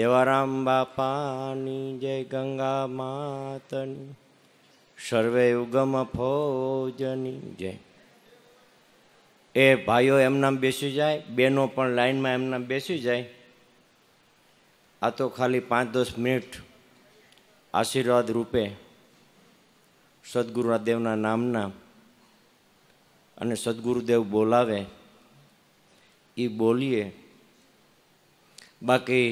દેવારામ બાપાની જય ગંગા માતની સર્વે ઉગમ ફોજની જય એ ભાઈઓ એમનામ બેસી જાય બેનો પણ લાઈનમાં એમનામ બેસી જાય આ તો ખાલી પાંચ દસ મિનિટ આશીર્વાદ રૂપે દેવના નામના અને સદગુરુદેવ બોલાવે એ બોલીએ બાકી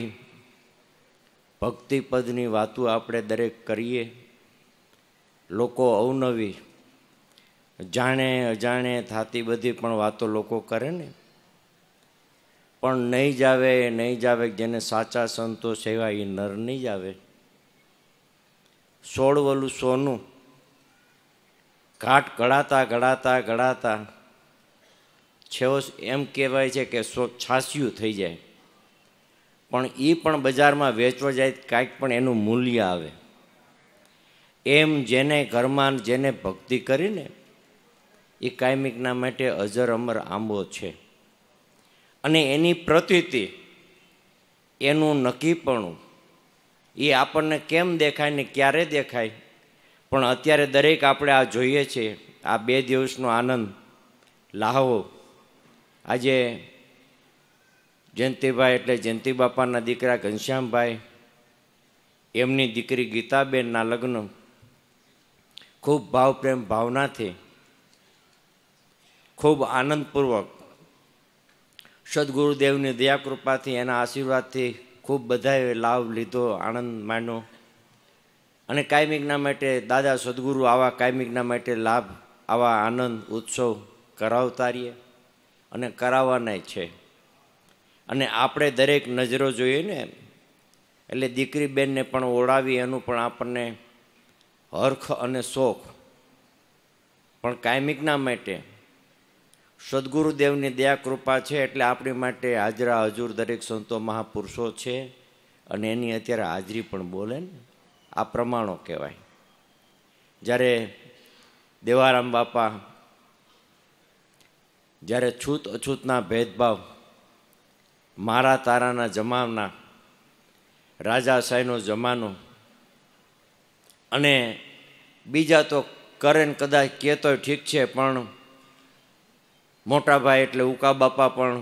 ભક્તિપદની વાતો આપણે દરેક કરીએ લોકો અવનવી જાણે અજાણે થતી બધી પણ વાતો લોકો કરે ને પણ નહીં જ જાવે નહીં જ આવે જેને સાચા સંતો સેવા એ નર નહીં જ આવે સોળવલું સોનું ઘાટ ગળાતા ગળાતા ગળાતા છેવ એમ કહેવાય છે કે છાસ્યું થઈ જાય પણ એ પણ બજારમાં વેચવા જાય કાંઈક પણ એનું મૂલ્ય આવે એમ જેને ઘરમાં જેને ભક્તિ કરીને એ કાયમિકના માટે અજર અમર આંબો છે અને એની પ્રતિતિ એનું નક્કીપણું એ આપણને કેમ દેખાય ને ક્યારે દેખાય પણ અત્યારે દરેક આપણે આ જોઈએ છીએ આ બે દિવસનો આનંદ લાહવો આજે જયંતિભાઈ એટલે જયંતિ બાપાના દીકરા ઘનશ્યામભાઈ એમની દીકરી ગીતાબેનના લગ્ન ખૂબ ભાવપ્રેમ ભાવનાથી ખૂબ આનંદપૂર્વક સદગુરુદેવની દયાકૃપાથી એના આશીર્વાદથી ખૂબ બધાએ લાભ લીધો આનંદ માણ્યો અને કાયમિકના માટે દાદા સદગુરુ આવા કાયમિકના માટે લાભ આવા આનંદ ઉત્સવ કરાવતા રહીએ અને કરાવવાના છે અને આપણે દરેક નજરો જોઈએ ને એટલે દીકરી બેનને પણ ઓળાવી એનું પણ આપણને હર્ખ અને શોખ પણ કાયમિકના માટે સદગુરુદેવની દયા કૃપા છે એટલે આપણી માટે હાજરા હજુર દરેક સંતો મહાપુરુષો છે અને એની અત્યારે હાજરી પણ બોલે ને આ પ્રમાણો કહેવાય જ્યારે દેવારામ બાપા જ્યારે છૂત અછૂતના ભેદભાવ મારા તારાના જમાના રાજાશાહીનો જમાનો અને બીજા તો કરે ને કદાચ કહેતો ઠીક છે પણ મોટા ભાઈ એટલે ઉકા બાપા પણ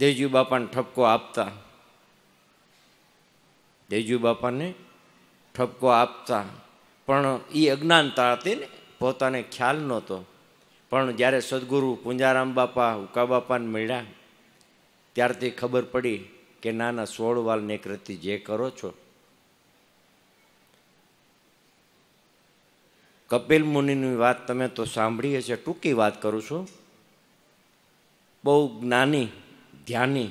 દેજુ બાપાને ઠપકો આપતા દેજુ બાપાને ઠપકો આપતા પણ એ અજ્ઞાનતા હતી ને પોતાને ખ્યાલ નહોતો પણ જ્યારે સદગુરુ પુંજારામ બાપા ઉકા બાપાને મળ્યા ત્યારથી ખબર પડી કે નાના સોળ વાલ નેકરથી જે કરો છો કપિલ મુનિની વાત તમે તો સાંભળી હશે ટૂંકી વાત કરું છું બહુ જ્ઞાની ધ્યાની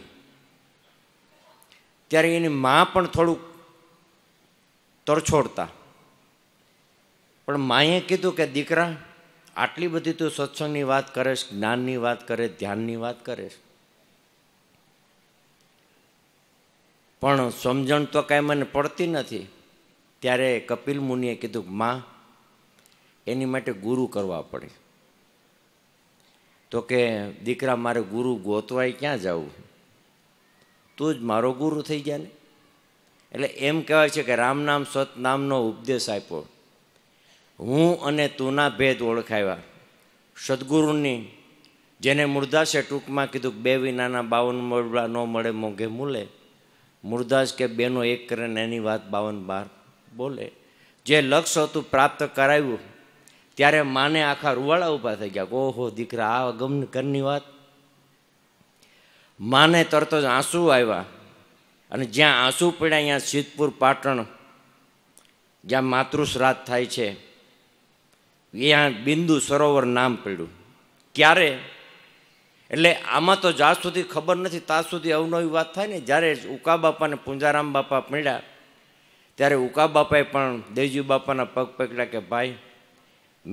ત્યારે એની મા પણ થોડુંક તરછોડતા પણ માએ કીધું કે દીકરા આટલી બધી તું સત્સંગની વાત કરેશ જ્ઞાનની વાત કરે ધ્યાનની વાત કરે પણ સમજણ તો કાંઈ મને પડતી નથી ત્યારે કપિલ મુનિએ કીધું માં એની માટે ગુરુ કરવા પડે તો કે દીકરા મારે ગુરુ ગોતવાય ક્યાં જવું તું જ મારો ગુરુ થઈ ગયા ને એટલે એમ કહેવાય છે કે રામ નામ સત નામનો ઉપદેશ આપ્યો હું અને તુના ભેદ ઓળખાવ્યા સદગુરુની જેને મુર્દાસે ટૂંકમાં કીધું બે વિનાના બાવન મળવા ન મળે મોંઘે મૂલે મુરદાસ કે બેનો એક કરે ને એની વાત બાવન બાર બોલે જે લક્ષ્ય હતું પ્રાપ્ત કરાવ્યું ત્યારે માને આખા રૂવાળા ઊભા થઈ ગયા ઓહો દીકરા આ ગમ કરની વાત માને તરત જ આંસુ આવ્યા અને જ્યાં આંસુ પડ્યા અહીંયા સિદ્ધપુર પાટણ જ્યાં માતૃશ્રાદ્ધ થાય છે ત્યાં બિંદુ સરોવર નામ પડ્યું ક્યારે એટલે આમાં તો જ્યાં સુધી ખબર નથી ત્યાં સુધી અવનવી વાત થાય ને જ્યારે ઉકા બાપાને પૂંજારામ બાપા મળ્યા ત્યારે ઉકા બાપાએ પણ દેવજી બાપાના પગ પકડ્યા કે ભાઈ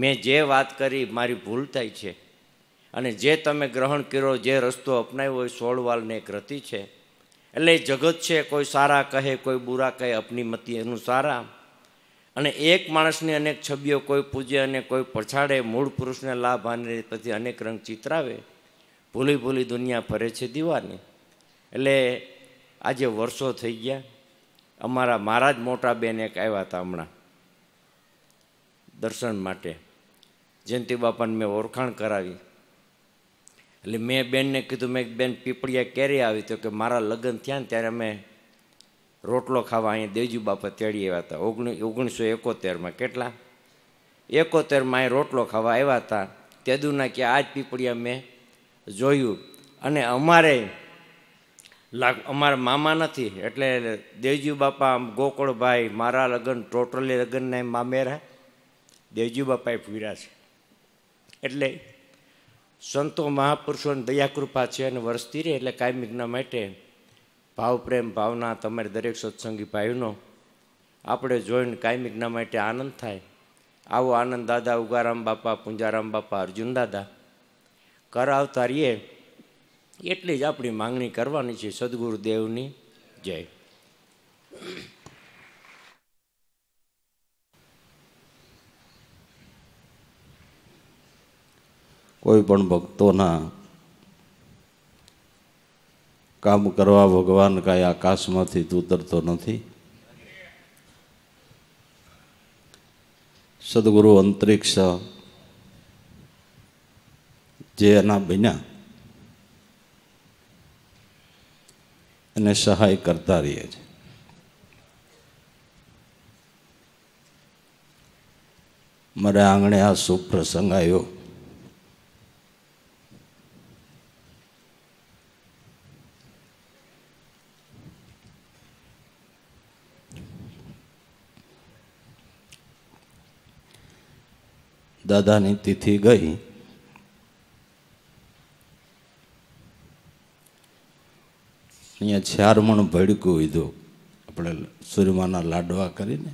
મેં જે વાત કરી મારી ભૂલ થાય છે અને જે તમે ગ્રહણ કર્યો જે રસ્તો અપનાવ્યો હોય સોળવાલને એક રતિ છે એટલે જગત છે કોઈ સારા કહે કોઈ બુરા કહે અપની મતી એનું સારા અને એક માણસની અનેક છબીઓ કોઈ પૂજે અને કોઈ પછાડે મૂળ પુરુષને લાભ આને પછી અનેક રંગ ચિતરાવે ભૂલી ભૂલી દુનિયા ફરે છે દીવાની એટલે આજે વર્ષો થઈ ગયા અમારા મારા જ મોટા બેન એક આવ્યા હતા હમણાં દર્શન માટે જયંતિ બાપાને મેં ઓળખાણ કરાવી એટલે મેં બેનને કીધું મેં બેન પીપળિયા ક્યારે આવી તો કે મારા લગ્ન થયા ને ત્યારે અમે રોટલો ખાવા અહીંયા દેવજી બાપા તેડી આવ્યા હતા ઓગણી ઓગણીસો એકોતેરમાં કેટલા એકોતેરમાં અહીં રોટલો ખાવા આવ્યા હતા તેદુના કે આ જ પીપળિયા મેં જોયું અને અમારે અમારા મામા નથી એટલે દેવજી બાપા ગોકુળભાઈ મારા લગ્ન ટોટલી લગ્નના મામેરા દેવજી બાપાએ પૂર્યા છે એટલે સંતો મહાપુરુષોની દયાકૃપા છે અને વરસતી રહે એટલે કાયમિકના માટે ભાવપ્રેમ ભાવના તમારે દરેક સત્સંગી ભાઈનો આપણે જોઈને કાયમિકના માટે આનંદ થાય આવો આનંદ દાદા ઉગારામ બાપા પૂંજારામ બાપા અર્જુન દાદા કરાવતા રહીએ એટલી જ આપણી માંગણી કરવાની છે સદગુરુદેવની જય કોઈ પણ ભક્તોના કામ કરવા ભગવાન કાંઈ આકાશમાંથી ઉતરતો નથી સદગુરુ અંતરિક્ષ જે એના બન્યા એને સહાય કરતા રહીએ છીએ મારે આંગણે આ સુપ્રસંગ આવ્યો દાદાની તિથિ ગઈ અહીંયા ચાર મણ ભડકું લીધું આપણે સૂર્યમાના લાડવા કરીને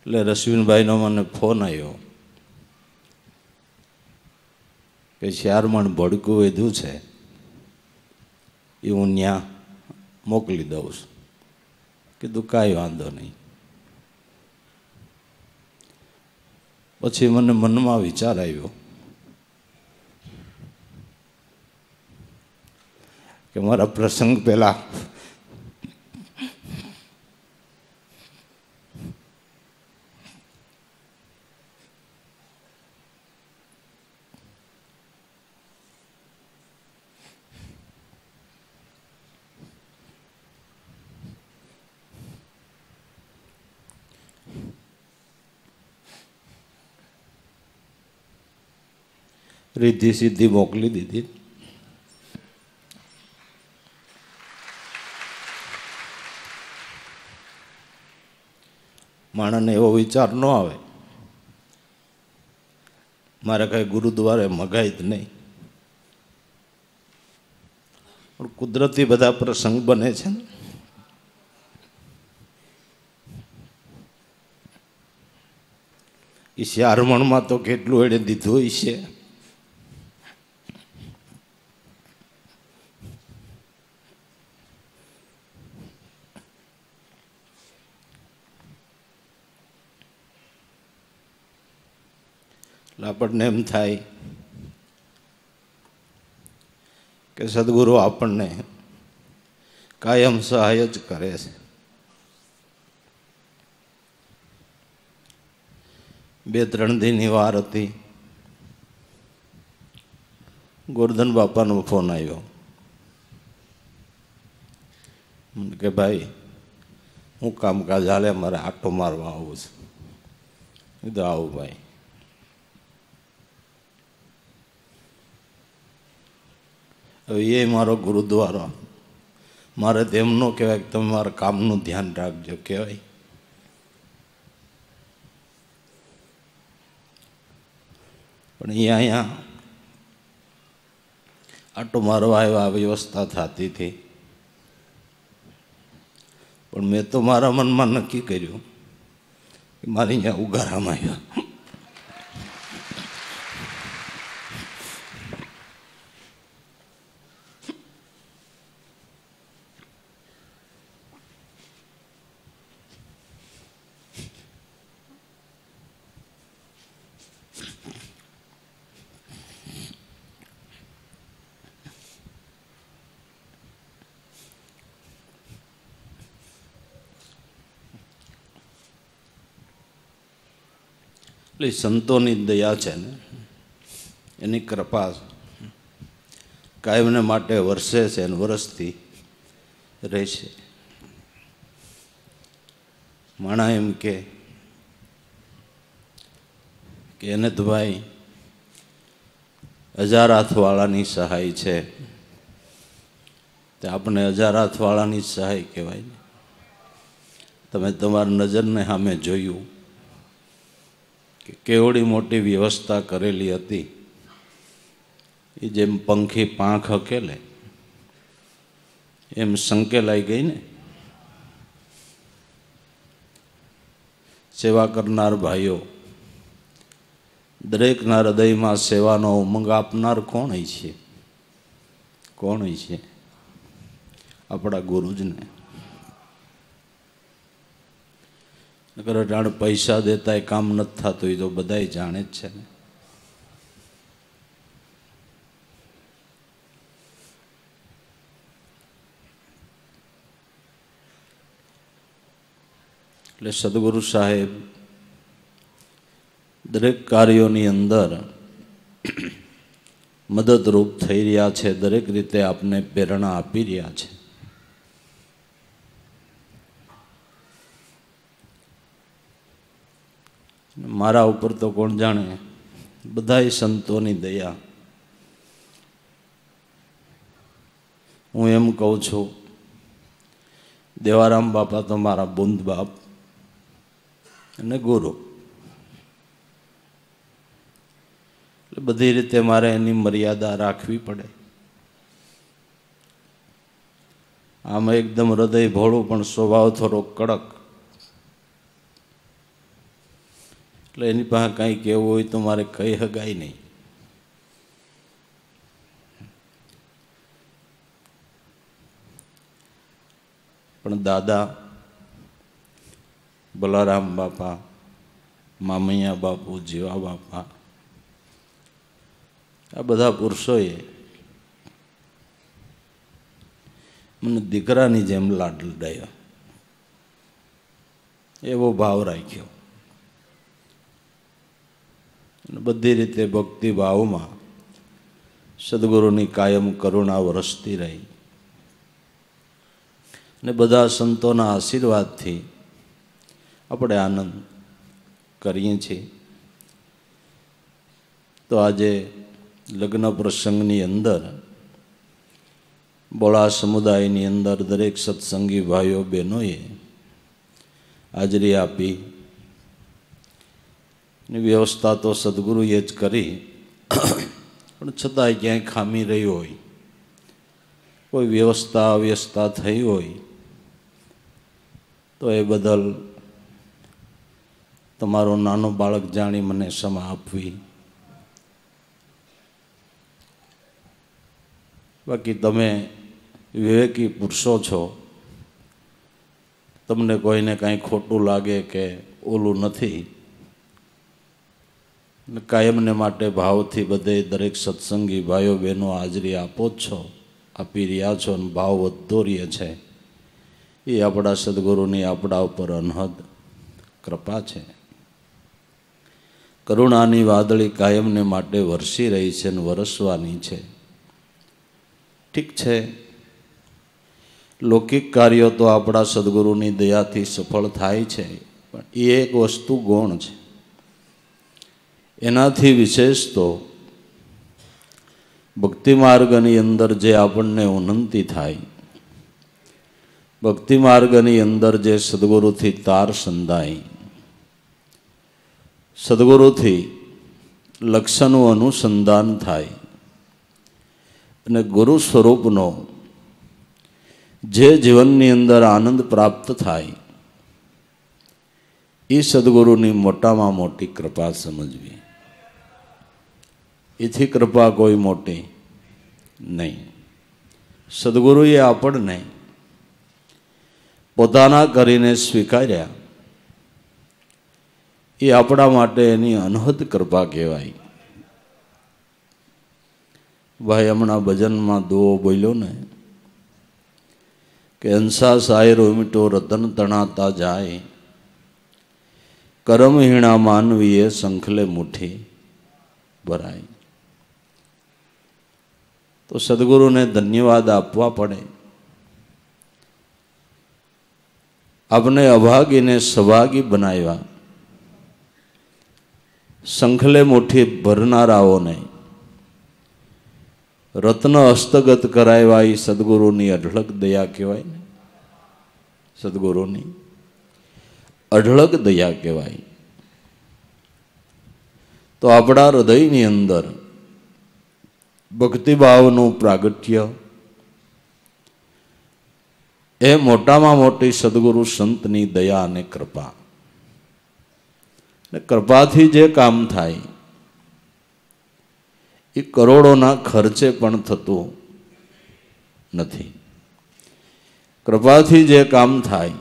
એટલે રશ્મિનભાઈનો મને ફોન આવ્યો કે ચાર મણ ભડકું વધ્યું છે એ હું ત્યાં મોકલી દઉં છું કીધું કાંઈ વાંધો નહીં પછી મને મનમાં વિચાર આવ્યો Cuma ada preseng bela. Ridhi Siddhi Mokli Didit. માણસને એવો વિચાર ન આવે મારે કાંઈ ગુરુદ્વારે મગાય જ નહીં પણ કુદરતી બધા પ્રસંગ બને છે ને એ શારવણમાં તો કેટલું એણે દીધું છે આપણને એમ થાય કે સદગુરુ આપણને કાયમ સહાય જ કરે છે બે ત્રણ દિનની વાર હતી ગોરધન બાપાનો ફોન આવ્યો કે ભાઈ હું કામકાજ હાલે મારે આટો મારવા આવું છું કીધું આવું ભાઈ હવે એ મારો ગુરુદ્વારો મારે તેમનું કહેવાય કે તમે મારા કામનું ધ્યાન રાખજો કહેવાય પણ અહીંયા અહીંયા આટો મારવા આ વ્યવસ્થા થતી હતી પણ મેં તો મારા મનમાં નક્કી કર્યું કે મારે અહીંયા ઉઘારામાં આવ્યા એટલે સંતોની દયા છે ને એની કૃપા કાયમને માટે વરસે છે અને વરસથી રહે છે માણા એમ કે એને તો ભાઈ હજાર હાથવાળાની સહાય છે તે આપણે હજાર હાથવાળાની સહાય કહેવાય તમે તમારી નજરને સામે જોયું કે કેવડી મોટી વ્યવસ્થા કરેલી હતી એ જેમ પંખી પાંખ હકેલે એમ સંકેલાઈ ગઈ ને સેવા કરનાર ભાઈઓ દરેકના હૃદયમાં સેવાનો ઉમંગ આપનાર કોણ છે કોણ છે આપણા ગુરુજને નકર અટાણ પૈસા દેતા એ કામ નથી થતું એ તો બધા જાણે જ છે ને એટલે સદગુરુ સાહેબ દરેક કાર્યોની અંદર મદદરૂપ થઈ રહ્યા છે દરેક રીતે આપને પ્રેરણા આપી રહ્યા છે મારા ઉપર તો કોણ જાણે બધાય સંતોની દયા હું એમ કહું છું દેવારામ બાપા તો મારા બુંદ બાપ અને ગુરુ એટલે બધી રીતે મારે એની મર્યાદા રાખવી પડે આમાં એકદમ હૃદય ભોળું પણ સ્વભાવ થોડો કડક એટલે એની પાસે કંઈ કહેવું હોય તો મારે કહી શકાય નહીં પણ દાદા બલારામ બાપા મામૈયા બાપુ જીવા બાપા આ બધા પુરુષોએ મને દીકરાની જેમ લાડ લડાયો એવો ભાવ રાખ્યો અને બધી રીતે ભક્તિભાવમાં સદગુરુની કાયમ કરુણા વરસતી રહી અને બધા સંતોના આશીર્વાદથી આપણે આનંદ કરીએ છીએ તો આજે લગ્ન પ્રસંગની અંદર બોળા સમુદાયની અંદર દરેક સત્સંગી ભાઈઓ બહેનોએ હાજરી આપી ની વ્યવસ્થા તો સદગુરુએ જ કરી પણ છતાંય ક્યાંય ખામી રહી હોય કોઈ વ્યવસ્થા અવ્યવસ્થા થઈ હોય તો એ બદલ તમારો નાનો બાળક જાણી મને ક્ષમા આપવી બાકી તમે વિવેકી પુરુષો છો તમને કોઈને કાંઈ ખોટું લાગે કે ઓલું નથી કાયમને માટે ભાવથી બધે દરેક સત્સંગી ભાઈઓ બહેનો હાજરી આપો જ છો આપી રહ્યા છો અને ભાવ વધતો રહે છે એ આપણા સદગુરુની આપણા ઉપર અનહદ કૃપા છે કરુણાની વાદળી કાયમને માટે વરસી રહી છે અને વરસવાની છે ઠીક છે લૌકિક કાર્યો તો આપણા સદગુરુની દયાથી સફળ થાય છે પણ એ એક વસ્તુ ગૌણ છે એનાથી વિશેષ તો ભક્તિ માર્ગની અંદર જે આપણને ઉન્નતિ થાય ભક્તિ માર્ગની અંદર જે સદગુરુથી તાર સંધાય સદગુરુથી લક્ષનું અનુસંધાન થાય અને ગુરુ સ્વરૂપનો જે જીવનની અંદર આનંદ પ્રાપ્ત થાય એ સદગુરુની મોટામાં મોટી કૃપા સમજવી એથી કૃપા કોઈ મોટી નહીં સદગુરુએ આપણને પોતાના કરીને સ્વીકાર્યા એ આપણા માટે એની અનહદ કૃપા કહેવાય ભાઈ હમણાં ભજનમાં દુઓ બોલ્યો ને કે અંસા સાહેર ઉમીટો રતન તણાતા જાય કરમહીણા માનવીએ સંખલે મુઠ્ઠી ભરાય તો સદગુરુને ધન્યવાદ આપવા પડે આપણે અભાગીને સભાગી બનાવ્યા શંખલે મોઠી ભરનારાઓને રત્ન હસ્તગત કરાવ્યા એ સદગુરુની અઢળક દયા કહેવાય ને સદગુરુની અઢળક દયા કહેવાય તો આપણા હૃદયની અંદર ભક્તિભાવનું પ્રાગટ્ય એ મોટામાં મોટી સદગુરુ સંતની દયા અને કૃપા અને કૃપાથી જે કામ થાય એ કરોડોના ખર્ચે પણ થતું નથી કૃપાથી જે કામ થાય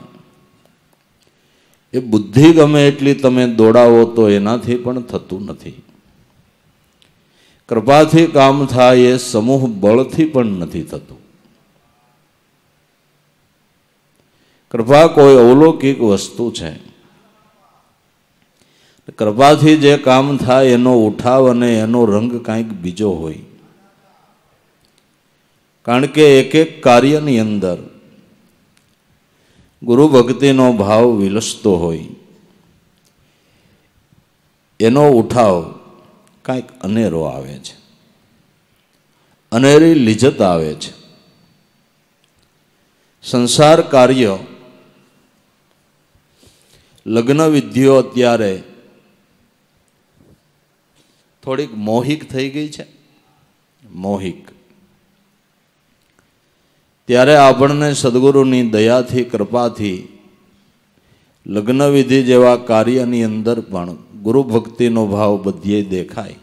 એ બુદ્ધિ ગમે એટલી તમે દોડાવો તો એનાથી પણ થતું નથી કૃપાથી કામ થાય એ સમૂહ બળથી પણ નથી થતું કૃપા કોઈ અવલૌકિક વસ્તુ છે કૃપાથી જે કામ થાય એનો ઉઠાવ અને એનો રંગ કાંઈક બીજો હોય કારણ કે એક એક કાર્યની અંદર ગુરુ ભક્તિનો ભાવ વિલસતો હોય એનો ઉઠાવ કાંઈક અનેરો આવે છે અનેરી લિજત આવે છે સંસાર કાર્ય લગ્ન વિધિઓ અત્યારે થોડીક મોહિક થઈ ગઈ છે મોહિક ત્યારે આપણને સદગુરુની દયાથી કૃપાથી લગ્નવિધિ જેવા કાર્યની અંદર પણ ગુરુ ભક્તિનો ભાવ બધે દેખાય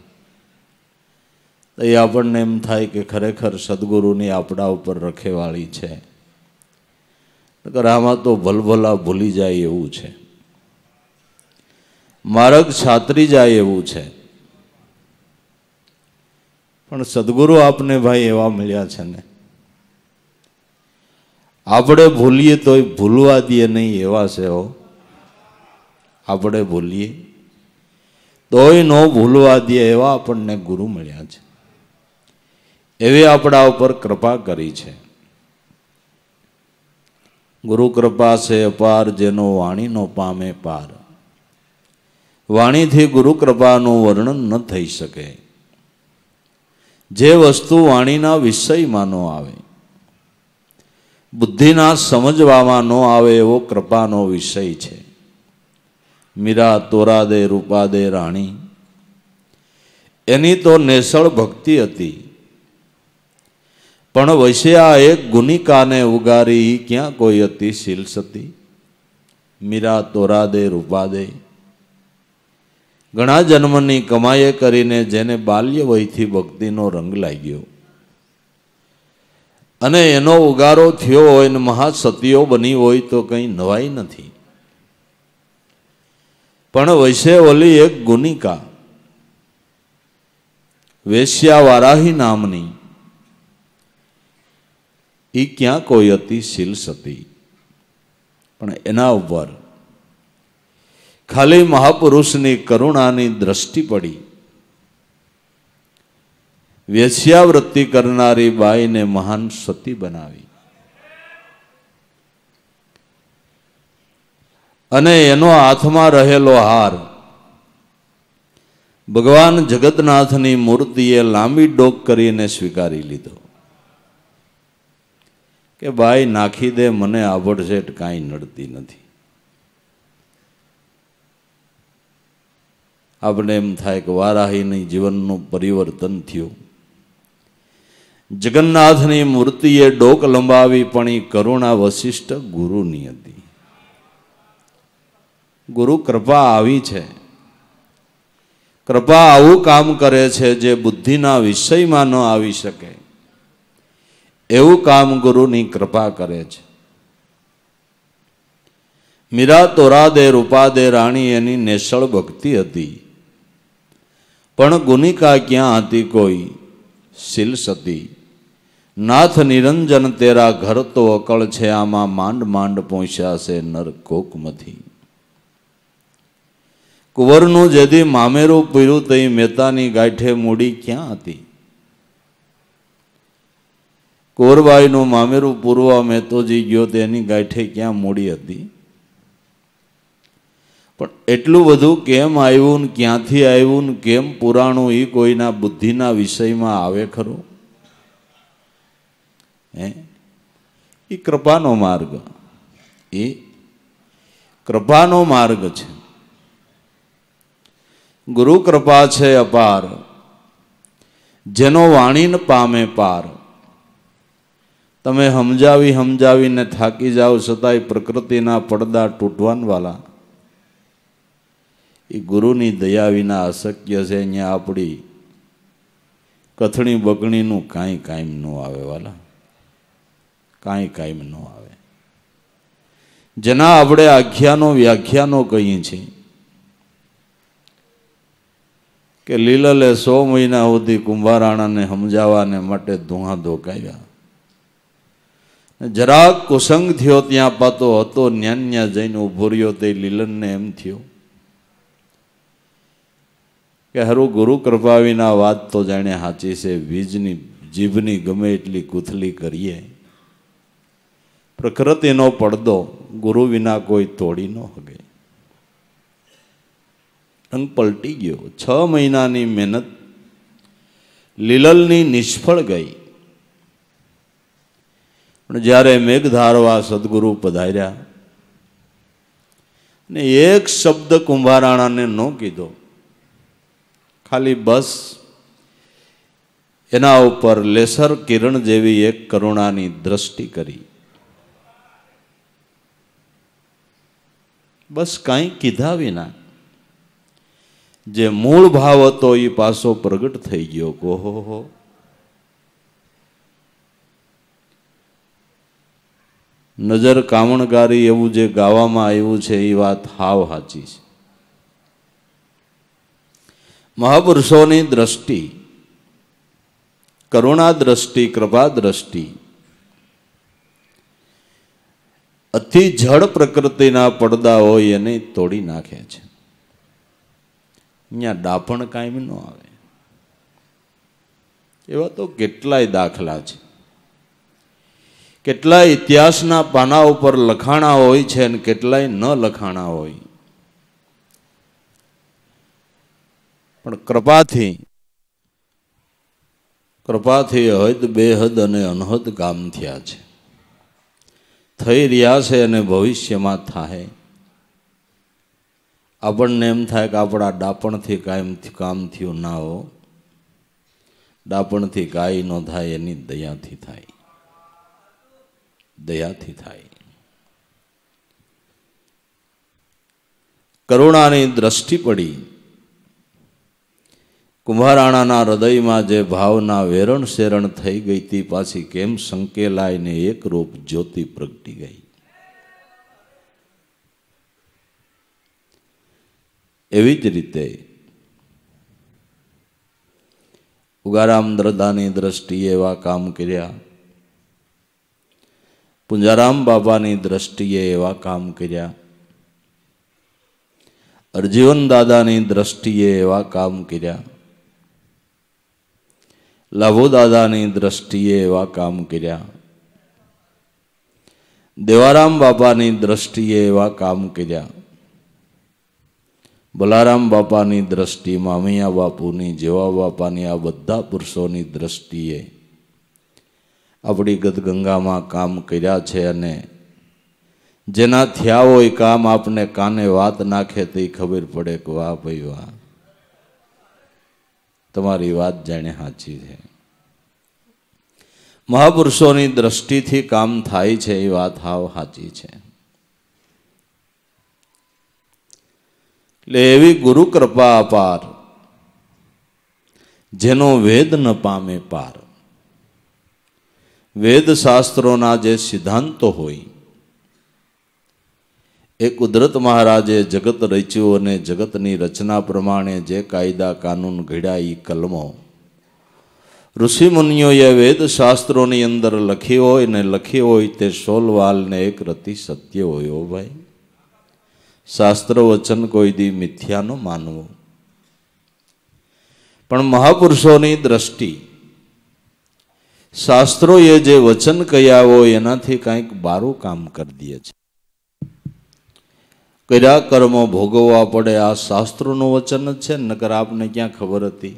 તો એ આપણને એમ થાય કે ખરેખર સદગુરુની આપણા ઉપર રખેવાળી છે આમાં તો ભલભલા ભૂલી જાય એવું છે માર્ગ સાતરી જાય એવું છે પણ સદગુરુ આપને ભાઈ એવા મળ્યા છે ને આપણે ભૂલીએ તોય ભૂલવા દઈએ નહીં એવા છે હો આપણે ભૂલીએ તોય ન ભૂલવા દે એવા આપણને ગુરુ મળ્યા છે એવી આપણા ઉપર કૃપા કરી છે ગુરુ કૃપા છે અપાર જેનો વાણીનો પામે પાર વાણીથી ગુરુ કૃપાનું વર્ણન ન થઈ શકે જે વસ્તુ વાણીના વિષયમાં ન આવે બુદ્ધિના સમજવામાં ન આવે એવો કૃપાનો વિષય છે મીરા તોરા દે રૂપા દે રાણી એની તો નેસળ ભક્તિ હતી પણ વૈશ્યા એક ગુનિકાને ઉગારી ક્યાં કોઈ હતી શીલ્સ હતી મીરા તોરા દે રૂપા દે ઘણા જન્મની કમાઈએ કરીને જેને બાલ્ય વયથી ભક્તિનો રંગ લાગ્યો અને એનો ઉગારો થયો હોય ને મહાસતીઓ બની હોય તો કંઈ નવાઈ નથી પણ વૈશ્યવલી એક ગુનિકા વેશ્યાવારાહી નામની એ ક્યાં કોઈ હતી શીલ સતી પણ એના ઉપર ખાલી મહાપુરુષની કરુણાની દ્રષ્ટિ પડી વેશ્યાવૃત્તિ કરનારી બાઈને મહાન સતી બનાવી અને એનો હાથમાં રહેલો હાર ભગવાન જગતનાથની મૂર્તિએ લાંબી ડોક કરીને સ્વીકારી લીધો કે ભાઈ નાખી દે મને આવડશેટ કાંઈ નડતી નથી આપણે એમ થાય કે વારાહીની જીવનનું પરિવર્તન થયું જગન્નાથની મૂર્તિએ ડોક લંબાવી પણ એ કરુણા વશિષ્ઠ ગુરુની હતી ગુરુ કૃપા આવી છે કૃપા આવું કામ કરે છે જે બુદ્ધિના વિષયમાં ન આવી શકે એવું કામ ગુરુની કૃપા કરે છે મીરા તોરાદે રૂપાદે રાણી એની નેસળ ભક્તિ હતી પણ ગુનિકા ક્યાં હતી કોઈ શીલ સતી નાથ નિરંજન તેરા ઘર તો અકળ છે આમાં માંડ માંડ પહોંચ્યા છે નર કોકમથી કુંવરનું જેથી મામેરું પીરું તે મહેતાની ગાંઠે મૂડી ક્યાં હતી કુંવરબાઈનું મામેરું પૂરવા મહેતોજી ગયો તેની ગાંઠે ક્યાં મૂડી હતી પણ એટલું બધું કેમ આવ્યું ને ક્યાંથી આવ્યું ને કેમ પુરાણું એ કોઈના બુદ્ધિના વિષયમાં આવે ખરો હે એ કૃપાનો માર્ગ એ કૃપાનો માર્ગ છે ગુરુ કૃપા છે અપાર જેનો વાણીને પામે પાર તમે સમજાવી સમજાવીને થાકી જાઓ છતાંય પ્રકૃતિના પડદા તૂટવાનવાલા એ ગુરુની દયા વિના અશક્ય છે અહીંયા આપણી કથણી બગણીનું કાંઈ કાયમ ન આવે વાલા કાંઈ કાયમ ન આવે જેના આપણે આખ્યાનો વ્યાખ્યાનો કહીએ છીએ કે લીલલે સો મહિના સુધી કુંભારાણાને સમજાવવાને માટે ધુઆ ધોકાવ્યા જરાક કુસંગ થયો ત્યાં પાતો હતો ન્યાન્યા જઈને ઉભો રહ્યો તે લીલનને એમ થયો કે હરું ગુરુ કૃપા વિના વાત તો જાણે સાચી છે વીજની જીભની ગમે એટલી કુથલી કરીએ પ્રકૃતિનો પડદો ગુરુ વિના કોઈ તોડી ન હગે રંગ પલટી ગયો છ મહિનાની મહેનત લીલલની નિષ્ફળ ગઈ પણ જ્યારે મેઘધારવા સદગુરુ પધાર્યા ને એક શબ્દ કુંભારાણાને ન કીધો ખાલી બસ એના ઉપર લેસર કિરણ જેવી એક કરુણાની દ્રષ્ટિ કરી બસ કાંઈ કીધા વિના જે મૂળ ભાવ હતો એ પાછો પ્રગટ થઈ ગયો કોહો નજર કામણગારી એવું જે ગાવામાં આવ્યું છે એ વાત હાવ સાચી છે મહાપુરુષોની દ્રષ્ટિ કરુણા દ્રષ્ટિ કૃપા દ્રષ્ટિ અતિ જળ પ્રકૃતિના પડદા હોય એને તોડી નાખે છે અહીંયા ડાપણ કાયમ ન આવે એવા તો કેટલાય દાખલા છે કેટલાય ઇતિહાસના પાના ઉપર લખાણા હોય છે અને કેટલાય ન લખાણા હોય પણ કૃપાથી કૃપાથી હદ બેહદ અને અનહદ કામ થયા છે થઈ રહ્યા છે અને ભવિષ્યમાં થાય આપણને એમ થાય કે આપણા ડાપણથી કાયમથી કામ થયું ના હો ડાપણથી કાંઈ ન થાય એની દયાથી થાય દયાથી થાય કરુણાની દ્રષ્ટિ પડી કુંભારાણાના હૃદયમાં જે ભાવના વેરણ શેરણ થઈ ગઈ તી પાછી કેમ સંકેલાઈને એક રૂપ જ્યોતિ પ્રગટી ગઈ एवज रीते उगाराम दृदा दृष्टि एवं काम कराया पुंजाराम बाबा ने दृष्टि एवं काम कराया अर्जीवन दादा ने दृष्टि एवं काम कराया लाभो दादा ने दृष्टि एवं काम कराया देवाराम बाबा ने दृष्टि एवं काम कराया બલારામ બાપાની દ્રષ્ટિમાં મૈયા બાપુની જેવા બાપાની આ બધા પુરુષોની દ્રષ્ટિએ આપણી ગદગંગામાં કામ કર્યા છે અને જેના થયા હોય કામ આપને કાને વાત નાખે તે ખબર પડે કે વાહ ભાઈ વાહ તમારી વાત જાણે સાચી છે મહાપુરુષોની દ્રષ્ટિથી કામ થાય છે એ વાત હાવ સાચી છે એટલે એવી ગુરુ કૃપા અપાર જેનો વેદ ન પામે પાર વેદ શાસ્ત્રોના જે સિદ્ધાંતો હોય એ કુદરત મહારાજે જગત રચ્યું અને જગતની રચના પ્રમાણે જે કાયદા કાનૂન ઘડ્યા એ કલમો ઋષિમુનિઓએ વેદશાસ્ત્રોની અંદર લખી હોય ને લખી હોય તે સોલવાલને એક રતિ સત્ય હોય ભાઈ શાસ્ત્ર વચન કોઈ દી મિથ્યા ન માનવું પણ મહાપુરુષોની દ્રષ્ટિ શાસ્ત્રોએ જે વચન કહ્યા હોય એનાથી કંઈક બારું કામ કરી દે છે કયા કર્મો ભોગવવા પડે આ શાસ્ત્રોનું વચન જ છે નકર આપને ક્યાં ખબર હતી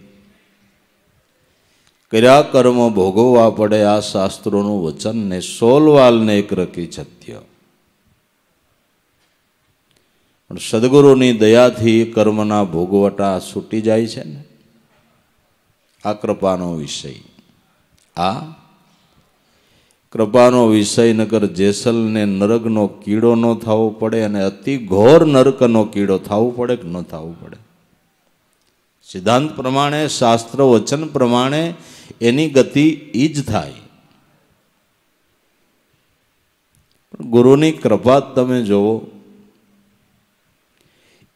કયા કર્મો ભોગવવા પડે આ શાસ્ત્રોનું વચન ને સોલવાલને એક રકી છત્ય પણ સદગુરુની દયાથી કર્મના ભોગવટા છૂટી જાય છે ને આ કૃપાનો વિષય આ કૃપાનો વિષય નગર જેસલને નરકનો કીડો ન થવો પડે અને અતિ ઘોર નરકનો કીડો થવો પડે કે ન થવો પડે સિદ્ધાંત પ્રમાણે શાસ્ત્ર વચન પ્રમાણે એની ગતિ એ જ થાય ગુરુની કૃપા તમે જોવો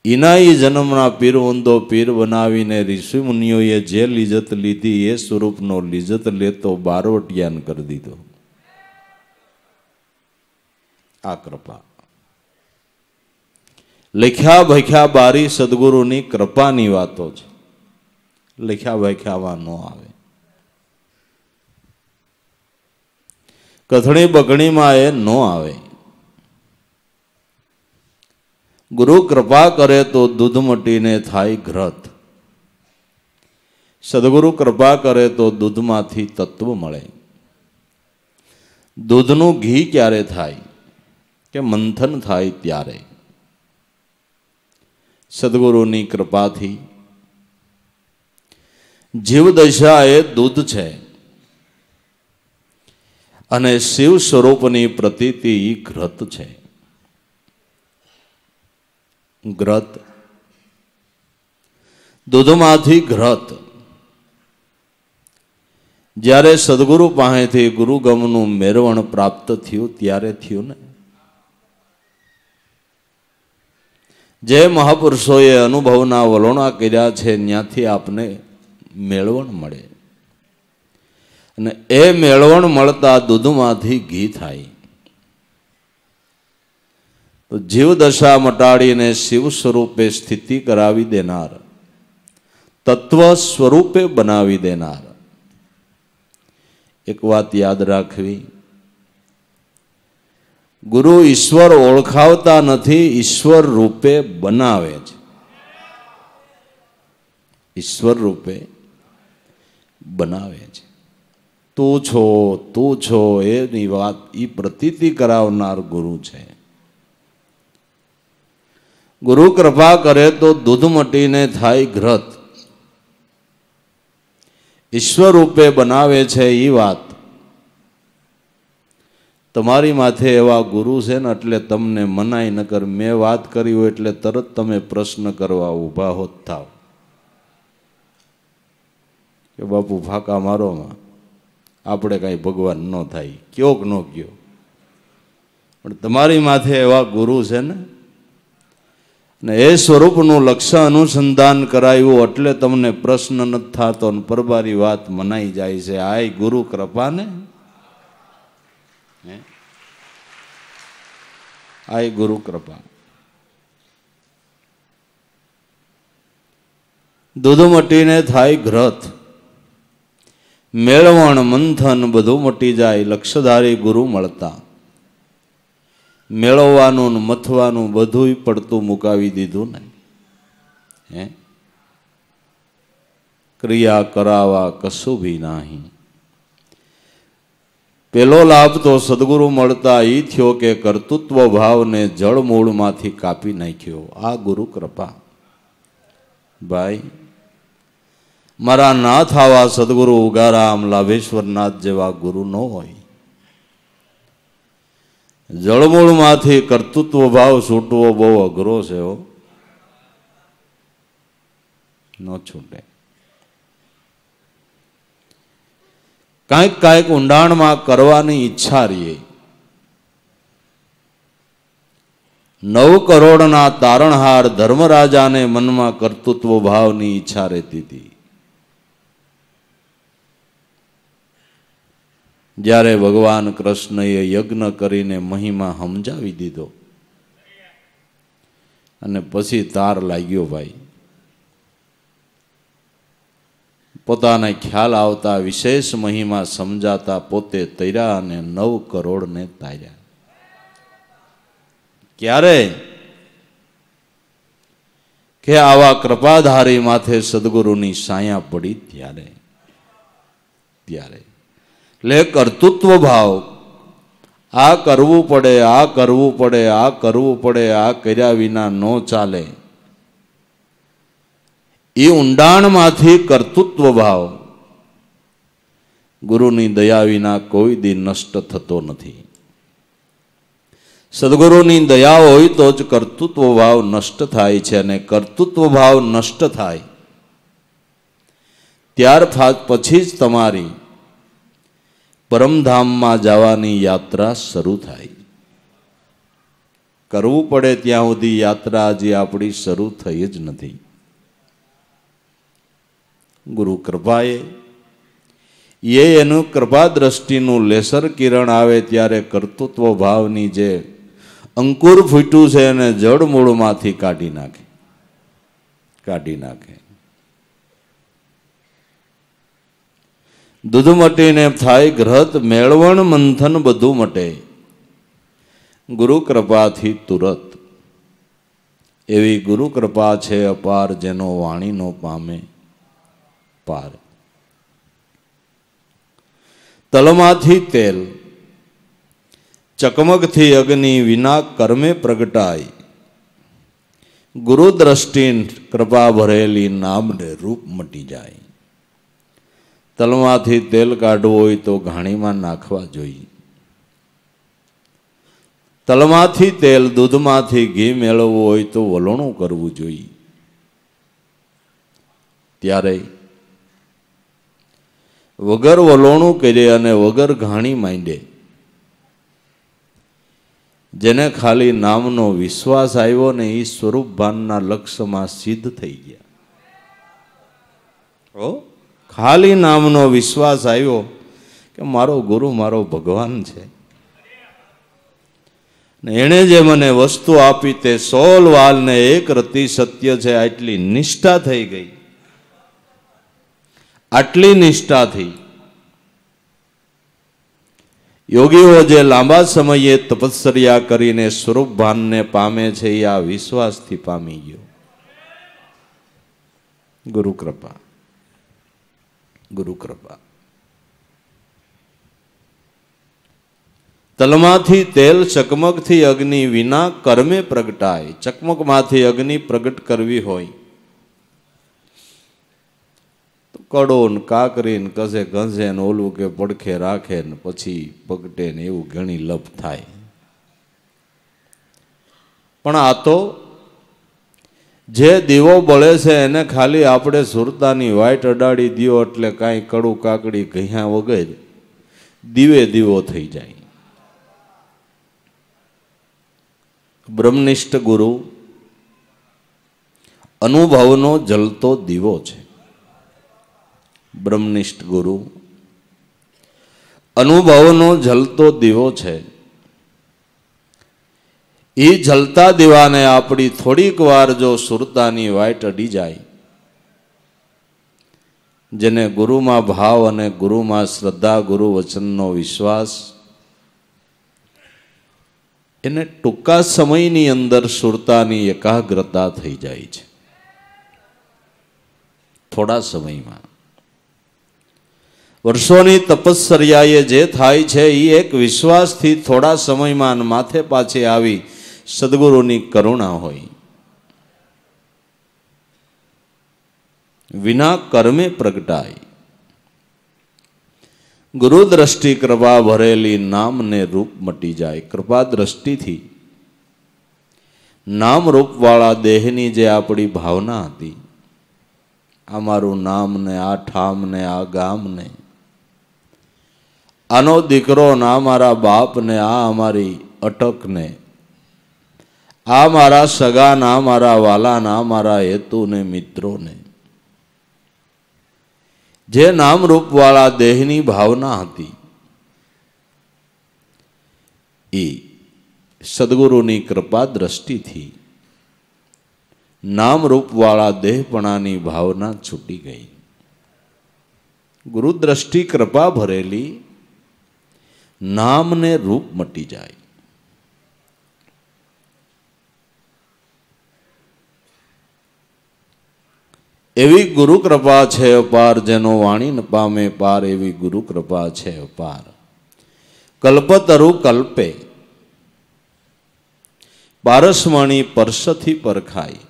ઇનાઈ જન્મના પીરવંદો પીર બનાવીને ઋષિ મુનિઓએ જે લિજત લીધી એ સ્વરૂપનો લિજત લેતો બારોટિયાન કરી દીધો આ કૃપા લખ્યા ભખ્યા બારી સદગુરુની કૃપાની વાતો છે લખ્યા ભખ્યામાં ન આવે કથણી બગણીમાં એ ન આવે ગુરુ કૃપા કરે તો દૂધ મટીને થાય ગ્રત સદગુરુ કૃપા કરે તો દૂધમાંથી તત્વ મળે દૂધનું ઘી ક્યારે થાય કે મંથન થાય ત્યારે સદગુરુની કૃપાથી જીવદશા એ દૂધ છે અને શિવ સ્વરૂપની પ્રતીતિ ઘ્રત છે ગ્રત દૂધમાંથી ઘ્રત જ્યારે સદગુરુ પાસેથી ગુરુગમનું મેળવણ પ્રાપ્ત થયું ત્યારે થયું ને જે મહાપુરુષોએ અનુભવના વલોણા કર્યા છે ત્યાંથી આપને મેળવણ મળે અને એ મેળવણ મળતા દૂધમાંથી ઘી થાય તો જીવદશા મટાડીને શિવ સ્વરૂપે સ્થિતિ કરાવી દેનાર તત્વ સ્વરૂપે બનાવી દેનાર એક વાત યાદ રાખવી ગુરુ ઈશ્વર ઓળખાવતા નથી ઈશ્વર રૂપે બનાવે છે ઈશ્વર રૂપે બનાવે છે તું છો તું છો એની વાત એ પ્રતીતિ કરાવનાર ગુરુ છે ગુરુ કૃપા કરે તો દૂધ મટીને થાય ઘ્રત ઈશ્વર રૂપે બનાવે છે એ વાત તમારી માથે એવા ગુરુ છે ને એટલે તમને મનાય ન કર મેં વાત કરી હોય એટલે તરત તમે પ્રશ્ન કરવા ઊભા હોત થાવ કે બાપુ ફાંકા મારોમાં આપણે કાંઈ ભગવાન ન થાય કયોક ન કયો પણ તમારી માથે એવા ગુરુ છે ને ને એ સ્વરૂપનું લક્ષ્ય અનુસંધાન કરાયું એટલે તમને પ્રશ્ન નથી થતો ને પરબારી વાત મનાઈ જાય છે આય ગુરુ કૃપાને આય ગુરુ કૃપા દૂધ મટીને થાય ગ્રથ મેળવણ મંથન બધું મટી જાય લક્ષધારી ગુરુ મળતા મેળવવાનું ને મથવાનું બધું પડતું મુકાવી દીધું ને હે ક્રિયા કરાવા કશું બી નહીં પેલો લાભ તો સદગુરુ મળતા એ થયો કે કર્તૃત્વ ભાવને જળમૂળમાંથી કાપી નાખ્યો આ ગુરુ કૃપા ભાઈ મારા નાથ આવા સદગુરુ આમ લાભેશ્વરનાથ જેવા ગુરુ ન હોય જળમૂળમાંથી કર્તૃત્વ ભાવ છૂટવો બહુ અઘરો છે એવો ન છૂટે કાંઈક કાંઈક ઊંડાણમાં કરવાની ઈચ્છા રહીએ નવ કરોડના તારણહાર ધર્મરાજાને મનમાં કર્તૃત્વ ભાવની ઈચ્છા રહેતી હતી જ્યારે ભગવાન કૃષ્ણએ યજ્ઞ કરીને મહિમા સમજાવી દીધો અને પછી તાર લાગ્યો ભાઈ પોતાને ખ્યાલ આવતા વિશેષ મહિમા સમજાતા પોતે તૈરા અને નવ કરોડને તાર્યા ક્યારે કે આવા કૃપાધારી માથે સદગુરુની સાયા પડી ત્યારે ત્યારે એટલે કર્તૃત્વ ભાવ આ કરવું પડે આ કરવું પડે આ કરવું પડે આ કર્યા વિના ન ચાલે એ ઊંડાણમાંથી કર્તૃત્વ ભાવ ગુરુની દયા વિના કોઈ દી નષ્ટ થતો નથી સદગુરુની દયા હોય તો જ કર્તૃત્વ ભાવ નષ્ટ થાય છે અને કર્તૃત્વ ભાવ નષ્ટ થાય ત્યાર પછી જ તમારી પરમધામમાં જવાની યાત્રા શરૂ થાય કરવું પડે ત્યાં સુધી યાત્રા હજી આપણી શરૂ થઈ જ નથી ગુરુ કૃપાએ એ એનું કૃપા દ્રષ્ટિનું લેસર કિરણ આવે ત્યારે કર્તૃત્વ ભાવની જે અંકુર ફૂટ્યું છે એને જડ મૂળમાંથી કાઢી નાખે કાઢી નાખે દૂધ મટીને થાય ગ્રહત મેળવણ મંથન બધું મટે ગુરુ કૃપાથી તુરત એવી ગુરુ કૃપા છે અપાર જેનો વાણીનો પામે પાર તલમાંથી તેલ ચકમકથી અગ્નિ વિના કર્મે પ્રગટાય ગુરુ ગુરુદ્રષ્ટિ કૃપા ભરેલી નામને રૂપ મટી જાય તલમાંથી તેલ કાઢવું હોય તો ઘાણીમાં નાખવા જોઈએ તલમાંથી તેલ દૂધમાંથી ઘી મેળવવું હોય તો વલોણું કરવું જોઈએ ત્યારે વગર વલોણું કરે અને વગર ઘાણી માંડે જેને ખાલી નામનો વિશ્વાસ આવ્યો ને એ સ્વરૂપ ભાનના લક્ષ્યમાં સિદ્ધ થઈ ગયા ઓ ખાલી નામનો વિશ્વાસ આવ્યો કે મારો ગુરુ મારો ભગવાન છે ને એણે જે મને વસ્તુ આપી તે સોલ વાલને એક રતિ સત્ય છે આટલી નિષ્ઠા થઈ ગઈ આટલી નિષ્ઠાથી યોગીઓ જે લાંબા સમયે તપશ્ચર્યા કરીને સ્વરૂપ ભાનને પામે છે એ આ વિશ્વાસથી પામી ગયો ગુરુ કૃપા ગુરુકૃપા તલમાંથી તેલ ચકમકથી અગ્નિ વિના કર્મે પ્રગટાય ચકમકમાંથી અગ્નિ પ્રગટ કરવી હોય કડો ને કાકરી ને કસે ઘસે ને ઓલું કે પડખે રાખે ને પછી પગટે ને એવું ઘણી લપ થાય પણ આ તો જે દીવો બળે છે એને ખાલી આપણે સુરતાની વાઇટ અડાડી દીવો એટલે કાંઈ કડું કાકડી ઘયા વગર દીવે દીવો થઈ જાય બ્રહ્મનિષ્ઠ ગુરુ અનુભવનો જલતો દીવો છે બ્રહ્મનિષ્ઠ ગુરુ અનુભવનો જલતો દીવો છે એ જલતા દીવાને આપણી થોડીક વાર જો સુરતાની વાઈટ અડી જાય જેને ગુરુમાં ભાવ અને ગુરુમાં શ્રદ્ધા ગુરુ વચનનો વિશ્વાસ એને ટૂંકા સમયની અંદર સુરતાની એકાગ્રતા થઈ જાય છે થોડા સમયમાં વર્ષોની તપશ્ચર્યાએ જે થાય છે એ એક વિશ્વાસથી થોડા સમયમાં માથે પાછે આવી સદગુરુની કરુણા હોય વિના કર્મે પ્રગટાય ગુરુ દ્રષ્ટિ કૃપા ભરેલી નામને રૂપ મટી જાય કૃપા દ્રષ્ટિથી નામ રૂપવાળા દેહની જે આપણી ભાવના હતી આ મારું નામ ને આ ઠામ ને આ ગામ ને આનો દીકરો ના મારા બાપ ને આ અમારી અટકને આ મારા સગાના મારા વાલાના મારા હેતુને મિત્રોને જે નામરૂપવાળા દેહની ભાવના હતી એ સદગુરુની કૃપા દ્રષ્ટિથી નામરૂપવાળા દેહપણાની ભાવના છૂટી ગઈ ગુરુદ્રષ્ટિ કૃપા ભરેલી નામને રૂપ મટી જાય એવી ગુરુ કૃપા છે અપાર જેનો વાણી ન પામે પાર એવી ગુરુ કૃપા છે અપાર કલ્પતરુ કલ્પે પારસવાણી પરસથી પરખાય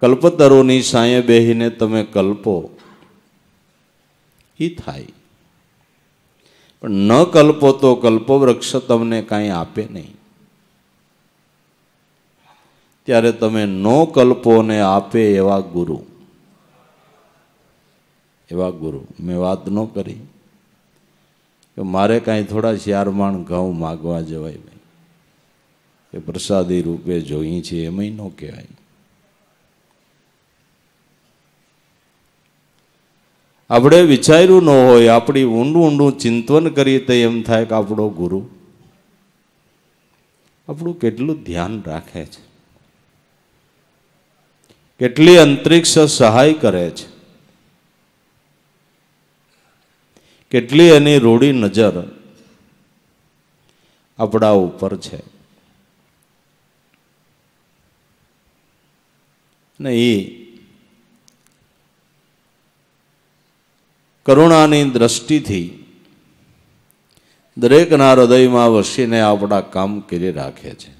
કલ્પતરુની સાંય બેહીને તમે કલ્પો એ થાય પણ ન કલ્પો તો કલ્પવૃક્ષ તમને કાંઈ આપે નહીં ત્યારે તમે નો કલ્પોને આપે એવા ગુરુ એવા ગુરુ મેં વાત ન કરી કે મારે કાંઈ થોડા શિયારમાણ ઘઉં માગવા જવાય ભાઈ એ પ્રસાદી રૂપે જોઈ છે એમય ન કહેવાય આપણે વિચાર્યું ન હોય આપણી ઊંડું ઊંડું ચિંતન કરીએ તો એમ થાય કે આપણો ગુરુ આપણું કેટલું ધ્યાન રાખે છે કેટલી અંતરિક્ષ સહાય કરે છે કેટલી એની રોડી નજર આપણા ઉપર છે ને એ કરુણાની દ્રષ્ટિથી દરેકના હૃદયમાં વસીને આપણા કામ કરી રાખે છે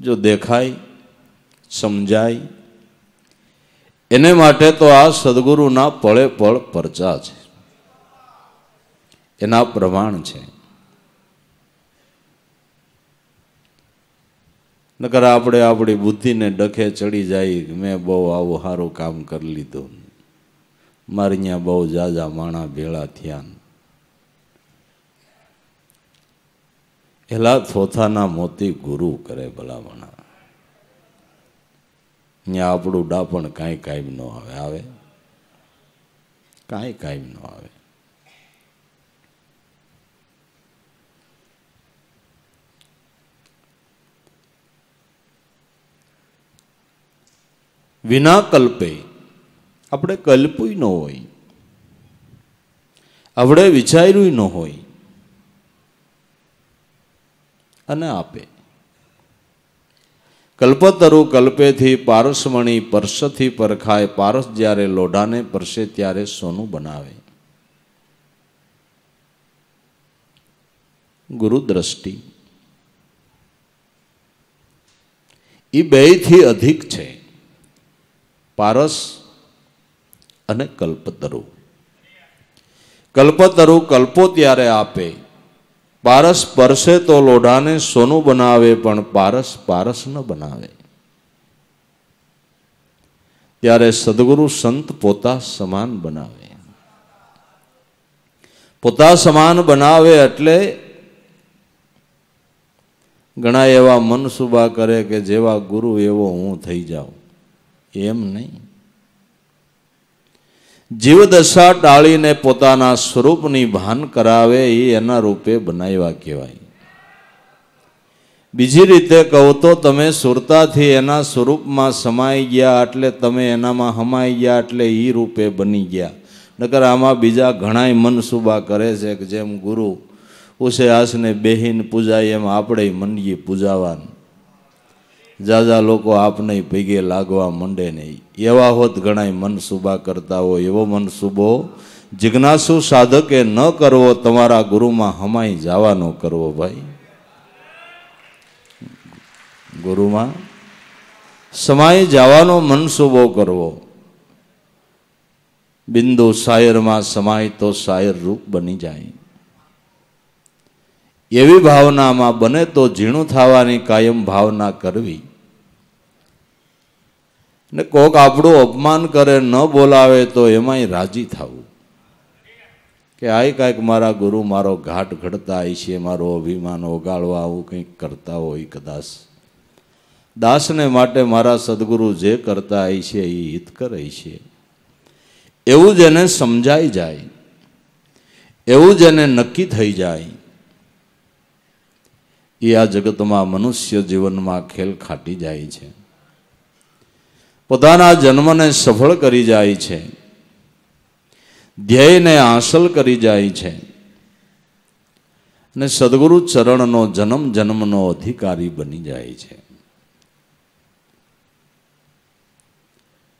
જો દેખાય સમજાય એને માટે તો આ સદગુરુના પળે પળ પરચા છે એના પ્રમાણ છે નકર આપણે આપણી બુદ્ધિને ડખે ચડી જાય મેં બહુ આવું સારું કામ કરી લીધું મારી ત્યાં બહુ જાજા માણા ભેળા થયા પહેલાં ચોથાના મોતી ગુરુ કરે ભલામણા ત્યાં આપણું ડાપણ કાંઈ કાયમ ન આવે આવે કાંઈ કાયમ ન આવે વિના કલ્પે આપણે કલ્પ્યું ન હોય આપણે વિચાર્યું ન હોય અને આપે કલ્પતરુ કલ્પેથી પારસમણી પરસથી પરખાય પારસ જ્યારે લોઢાને પરસે ત્યારે સોનું બનાવે ગુરુદ્રષ્ટિ એ બેથી અધિક છે પારસ અને કલ્પતરુ કલ્પતરુ કલ્પો ત્યારે આપે પારસ પરસે તો લોઢાને સોનું બનાવે પણ પારસ પારસ ન બનાવે ત્યારે સદગુરુ સંત પોતા સમાન બનાવે પોતા સમાન બનાવે એટલે ઘણા એવા મનસુબા કરે કે જેવા ગુરુ એવો હું થઈ જાઉં એમ નહીં જીવદશા ટાળીને પોતાના સ્વરૂપની ભાન કરાવે એ એના રૂપે બનાવ્યા કહેવાય બીજી રીતે કહો તો તમે સુરતાથી એના સ્વરૂપમાં સમાઈ ગયા એટલે તમે એનામાં હમાઈ ગયા એટલે એ રૂપે બની ગયા નકર આમાં બીજા ઘણાય મનસુબા કરે છે કે જેમ ગુરુ ઉશે આસને બેહીન પૂજાય એમ આપણે મનગી પૂજાવાનું જાજા લોકો આપને ભેગે લાગવા મંડે નહીં એવા હોત ઘણાય મનસુબા કરતા હોય એવો મનસુબો જિજ્ઞાસુ સાધકે ન કરવો તમારા ગુરુમાં હમાઈ જવાનો કરવો ભાઈ ગુરુમાં સમાઈ જવાનો મનસુબો કરવો બિંદુ શાયરમાં સમાય તો શાયર રૂપ બની જાય એવી ભાવનામાં બને તો ઝીણું થવાની કાયમ ભાવના કરવી ને કોક આપણું અપમાન કરે ન બોલાવે તો એમાંય રાજી થવું કે આય કાંઈક મારા ગુરુ મારો ઘાટ ઘડતા આવી છે મારો અભિમાન ઓગાળવા આવું કંઈક કરતા હોય કદાચ દાસને માટે મારા સદગુરુ જે કરતા આવી છે એ હિત કરે છે એવું જ એને સમજાઈ જાય એવું જ એને નક્કી થઈ જાય એ આ જગતમાં મનુષ્ય જીવનમાં ખેલ ખાટી જાય છે પોતાના જન્મને સફળ કરી જાય છે ધ્યેયને હાંસલ કરી જાય છે અને સદગુરુ ચરણનો જન્મ જન્મનો અધિકારી બની જાય છે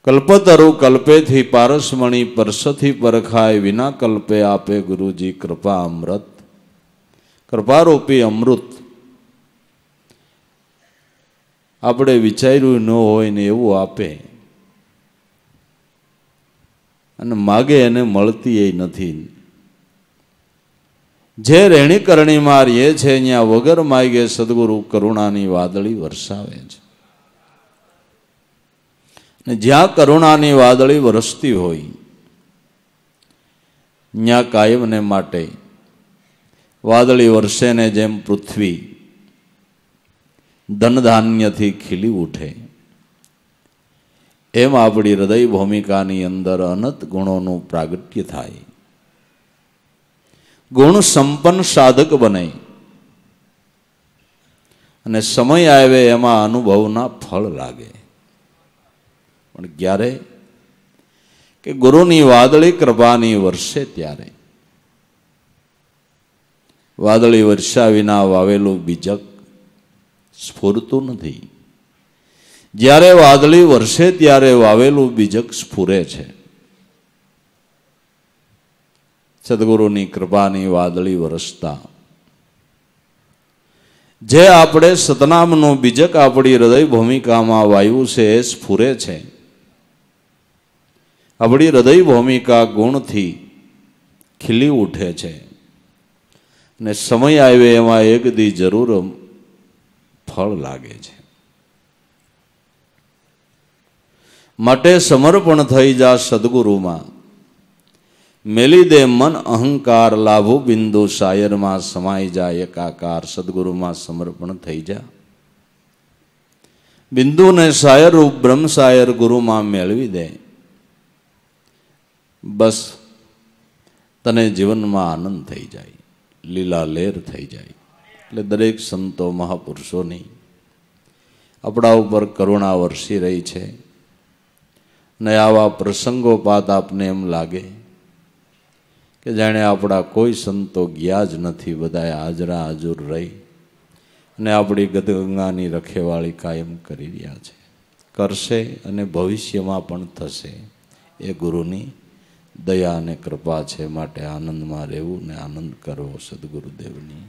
કલ્પતરુ કલ્પેથી પારસમણી પરસથી પરખાય વિના કલ્પે આપે ગુરુજી કૃપા અમૃત કૃપારૂપી અમૃત આપણે વિચાર્યું ન હોય ને એવું આપે અને માગે એને મળતી એ નથી જે રહેણી કરણી મારીએ છે અહીંયા વગર માગે સદગુરુ કરુણાની વાદળી વરસાવે છે ને જ્યાં કરુણાની વાદળી વરસતી હોય ત્યાં કાયમને માટે વાદળી ને જેમ પૃથ્વી ધનધાન્યથી ખીલી ઉઠે એમ આપણી હૃદય ભૂમિકાની અંદર અનંત ગુણોનું પ્રાગટ્ય થાય ગુણ સંપન્ન સાધક બને અને સમય આવે એમાં અનુભવના ફળ લાગે પણ ક્યારે કે ગુરુની વાદળી કૃપાની વર્ષે ત્યારે વાદળી વર્ષા વિના વાવેલું બીજક સ્ફૂરતું નથી જ્યારે વાદળી વરસે ત્યારે વાવેલું બીજક સ્ફૂરે છે સદગુરુની કૃપાની વાદળી વરસતા જે આપણે સતનામનો બીજક આપણી હૃદય ભૂમિકામાં વાયુ છે એ સ્ફૂરે છે આપણી હૃદય ભૂમિકા ગુણથી ખીલી ઉઠે છે ને સમય આવે એમાં એક દી જરૂર ફળ લાગે છે માટે સમર્પણ થઈ જા સદગુરુમાં મેલી દે મન અહંકાર લાભો બિંદુ સાયરમાં સમાઈ જા એકાકાર સદગુરુમાં સમર્પણ થઈ જા બિંદુને સાયર રૂપ બ્રહ્મ સાયર ગુરુમાં મેળવી દે બસ તને જીવનમાં આનંદ થઈ જાય લીલા લેર થઈ જાય એટલે દરેક સંતો મહાપુરુષોની આપણા ઉપર કરુણા વરસી રહી છે ને આવા પ્રસંગોપાત આપને એમ લાગે કે જાણે આપણા કોઈ સંતો ગયા જ નથી બધાએ હાજરા હાજુર રહી અને આપણી ગદગંગાની રખેવાળી કાયમ કરી રહ્યા છે કરશે અને ભવિષ્યમાં પણ થશે એ ગુરુની દયા અને કૃપા છે માટે આનંદમાં રહેવું ને આનંદ કરવો સદગુરુદેવની